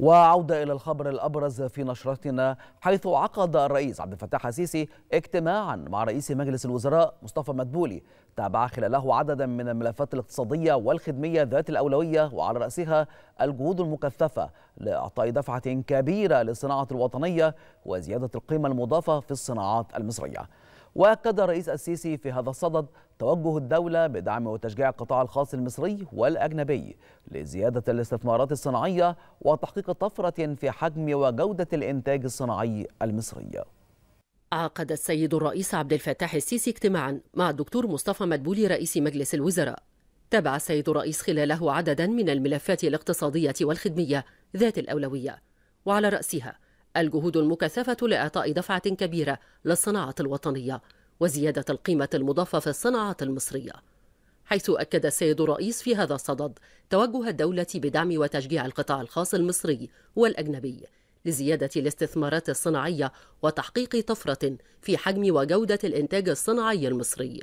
وعودة إلى الخبر الأبرز في نشرتنا حيث عقد الرئيس عبد الفتاح السيسي اجتماعا مع رئيس مجلس الوزراء مصطفى مدبولي تابع خلاله عددا من الملفات الاقتصادية والخدمية ذات الأولوية وعلى رأسها الجهود المكثفة لإعطاء دفعة كبيرة للصناعة الوطنية وزيادة القيمة المضافة في الصناعات المصرية واكد الرئيس السيسي في هذا الصدد توجه الدوله بدعم وتشجيع القطاع الخاص المصري والاجنبي لزياده الاستثمارات الصناعيه وتحقيق طفره في حجم وجوده الانتاج الصناعي المصري عقد السيد الرئيس عبد الفتاح السيسي اجتماعا مع الدكتور مصطفى مدبولي رئيس مجلس الوزراء تابع السيد الرئيس خلاله عددا من الملفات الاقتصاديه والخدميه ذات الاولويه وعلى راسها الجهود المكثفة لإعطاء دفعة كبيرة للصناعة الوطنية وزيادة القيمة المضافة في الصناعة المصرية حيث أكد السيد الرئيس في هذا الصدد توجه الدولة بدعم وتشجيع القطاع الخاص المصري والأجنبي لزيادة الاستثمارات الصناعية وتحقيق طفرة في حجم وجودة الإنتاج الصناعي المصري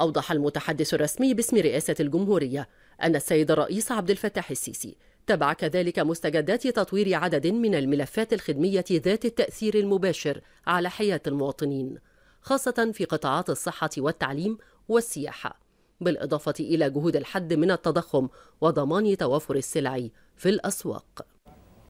أوضح المتحدث الرسمي باسم رئاسة الجمهورية أن السيد الرئيس عبد الفتاح السيسي تبع كذلك مستجدات تطوير عدد من الملفات الخدمية ذات التأثير المباشر على حياة المواطنين خاصة في قطاعات الصحة والتعليم والسياحة بالإضافة إلى جهود الحد من التضخم وضمان توافر السلع في الأسواق